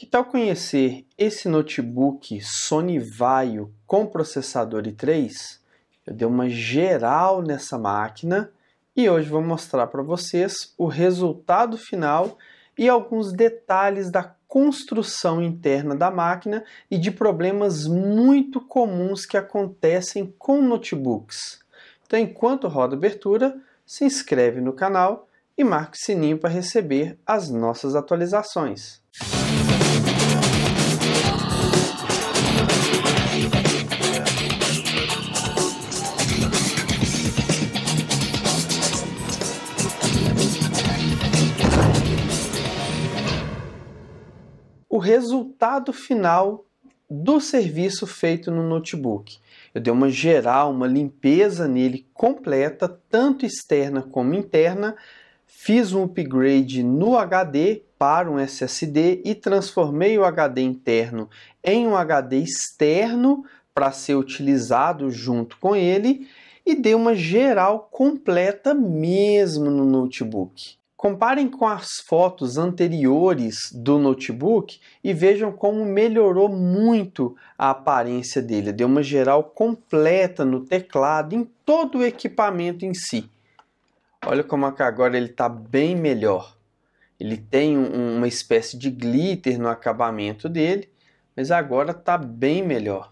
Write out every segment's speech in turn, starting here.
Que tal conhecer esse notebook Sony Vaio com processador i3? Eu dei uma geral nessa máquina e hoje vou mostrar para vocês o resultado final e alguns detalhes da construção interna da máquina e de problemas muito comuns que acontecem com notebooks. Então, enquanto roda abertura, se inscreve no canal e marque o sininho para receber as nossas atualizações. o resultado final do serviço feito no notebook. Eu dei uma geral, uma limpeza nele completa, tanto externa como interna, fiz um upgrade no HD para um SSD e transformei o HD interno em um HD externo para ser utilizado junto com ele e dei uma geral completa mesmo no notebook. Comparem com as fotos anteriores do notebook e vejam como melhorou muito a aparência dele. Deu uma geral completa no teclado, em todo o equipamento em si. Olha como é agora ele está bem melhor. Ele tem um, uma espécie de glitter no acabamento dele, mas agora está bem melhor.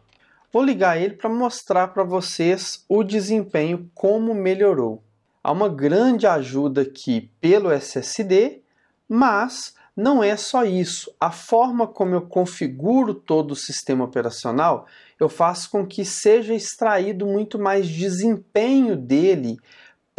Vou ligar ele para mostrar para vocês o desempenho, como melhorou. Há uma grande ajuda aqui pelo SSD, mas não é só isso. A forma como eu configuro todo o sistema operacional, eu faço com que seja extraído muito mais desempenho dele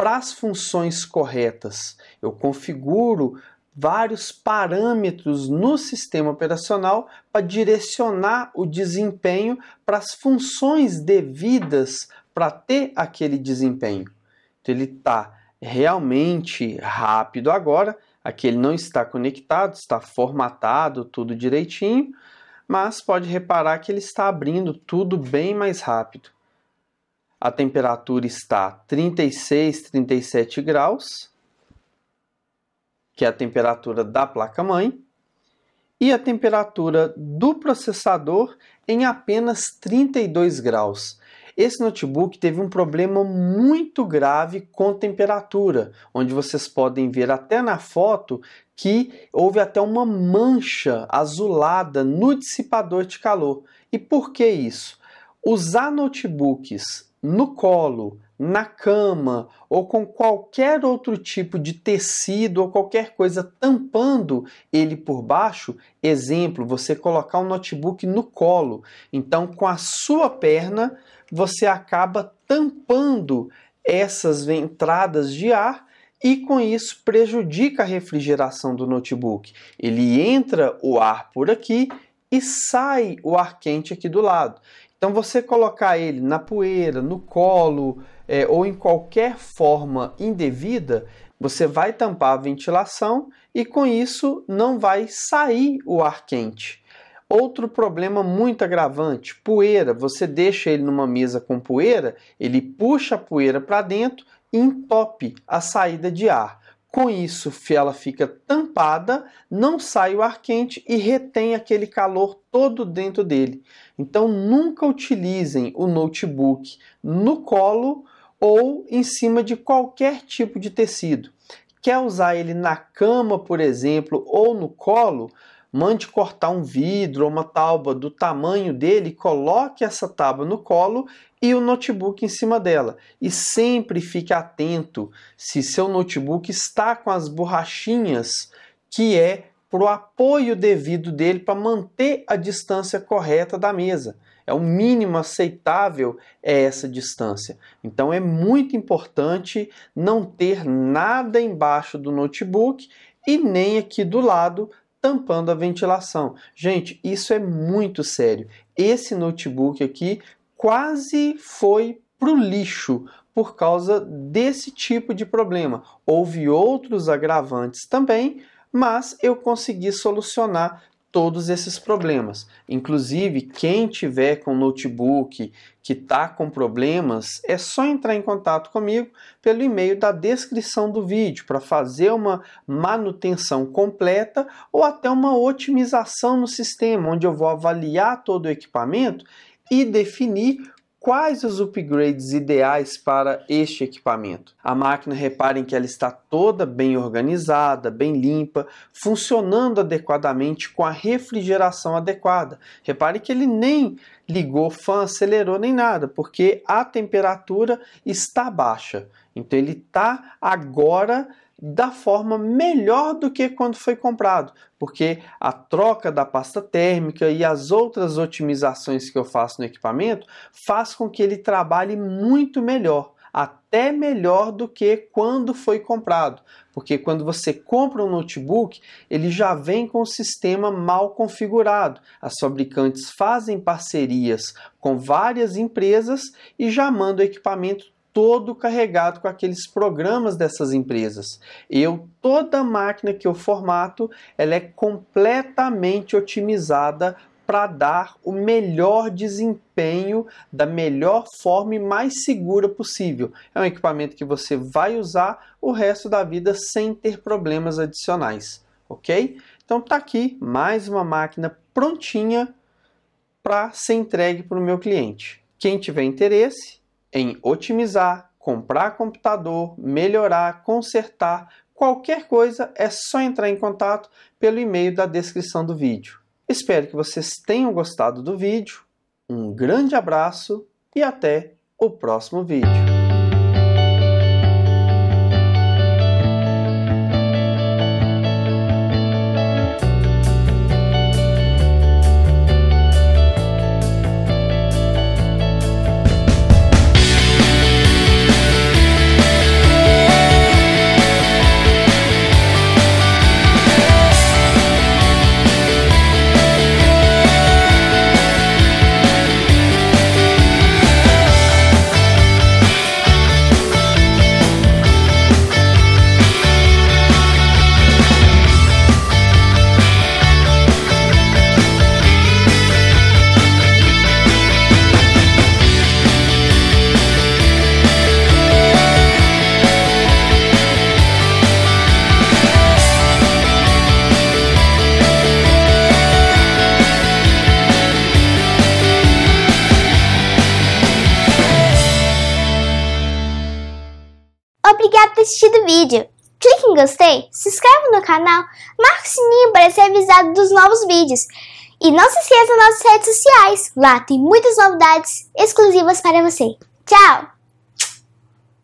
para as funções corretas. Eu configuro vários parâmetros no sistema operacional para direcionar o desempenho para as funções devidas para ter aquele desempenho. Então, ele está realmente rápido agora, aqui ele não está conectado, está formatado tudo direitinho, mas pode reparar que ele está abrindo tudo bem mais rápido a temperatura está 36, 37 graus, que é a temperatura da placa-mãe, e a temperatura do processador em apenas 32 graus. Esse notebook teve um problema muito grave com temperatura, onde vocês podem ver até na foto que houve até uma mancha azulada no dissipador de calor. E por que isso? Usar notebooks no colo, na cama ou com qualquer outro tipo de tecido ou qualquer coisa tampando ele por baixo, exemplo, você colocar um notebook no colo. Então, com a sua perna, você acaba tampando essas entradas de ar e com isso prejudica a refrigeração do notebook. Ele entra o ar por aqui e sai o ar quente aqui do lado. Então, você colocar ele na poeira, no colo é, ou em qualquer forma indevida, você vai tampar a ventilação e com isso não vai sair o ar quente. Outro problema muito agravante, poeira. Você deixa ele numa mesa com poeira, ele puxa a poeira para dentro e entope a saída de ar. Com isso, ela fica tampada, não sai o ar quente e retém aquele calor todo dentro dele. Então, nunca utilizem o notebook no colo ou em cima de qualquer tipo de tecido. Quer usar ele na cama, por exemplo, ou no colo? mande cortar um vidro ou uma tábua do tamanho dele, coloque essa tábua no colo e o notebook em cima dela. E sempre fique atento se seu notebook está com as borrachinhas que é para o apoio devido dele para manter a distância correta da mesa. É o mínimo aceitável é essa distância. Então é muito importante não ter nada embaixo do notebook e nem aqui do lado tampando a ventilação. Gente, isso é muito sério. Esse notebook aqui quase foi para o lixo por causa desse tipo de problema. Houve outros agravantes também, mas eu consegui solucionar todos esses problemas. Inclusive, quem tiver com notebook que está com problemas, é só entrar em contato comigo pelo e-mail da descrição do vídeo para fazer uma manutenção completa ou até uma otimização no sistema, onde eu vou avaliar todo o equipamento e definir Quais os upgrades ideais para este equipamento? A máquina, reparem que ela está toda bem organizada, bem limpa, funcionando adequadamente com a refrigeração adequada. Repare que ele nem ligou fã, acelerou nem nada, porque a temperatura está baixa. Então ele está agora da forma melhor do que quando foi comprado, porque a troca da pasta térmica e as outras otimizações que eu faço no equipamento faz com que ele trabalhe muito melhor, até melhor do que quando foi comprado, porque quando você compra um notebook, ele já vem com o sistema mal configurado. As fabricantes fazem parcerias com várias empresas e já mandam o equipamento todo carregado com aqueles programas dessas empresas. Eu toda máquina que eu formato, ela é completamente otimizada para dar o melhor desempenho da melhor forma e mais segura possível. É um equipamento que você vai usar o resto da vida sem ter problemas adicionais, ok? Então tá aqui mais uma máquina prontinha para ser entregue para o meu cliente. Quem tiver interesse, em otimizar, comprar computador, melhorar, consertar, qualquer coisa é só entrar em contato pelo e-mail da descrição do vídeo. Espero que vocês tenham gostado do vídeo. Um grande abraço e até o próximo vídeo. Obrigado por assistir o vídeo. Clique em gostei, se inscreva no canal, marque o sininho para ser avisado dos novos vídeos. E não se esqueça das nossas redes sociais, lá tem muitas novidades exclusivas para você. Tchau!